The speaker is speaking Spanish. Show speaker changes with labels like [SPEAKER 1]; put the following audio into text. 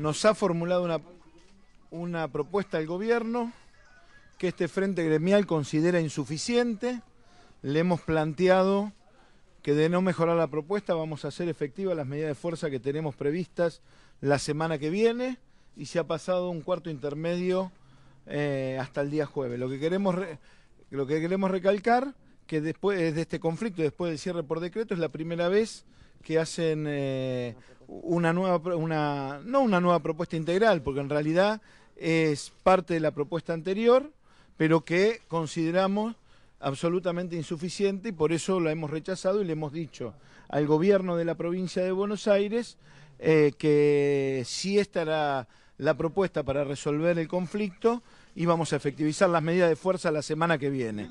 [SPEAKER 1] nos ha formulado una, una propuesta al gobierno que este frente gremial considera insuficiente. Le hemos planteado que de no mejorar la propuesta vamos a hacer efectivas las medidas de fuerza que tenemos previstas la semana que viene y se ha pasado un cuarto intermedio eh, hasta el día jueves. Lo que queremos recalcar lo que queremos recalcar que después de este conflicto, después del cierre por decreto, es la primera vez que hacen eh, una nueva, una, no una nueva propuesta integral, porque en realidad es parte de la propuesta anterior, pero que consideramos absolutamente insuficiente y por eso la hemos rechazado y le hemos dicho al gobierno de la provincia de Buenos Aires eh, que si esta era la propuesta para resolver el conflicto, íbamos a efectivizar las medidas de fuerza la semana que viene.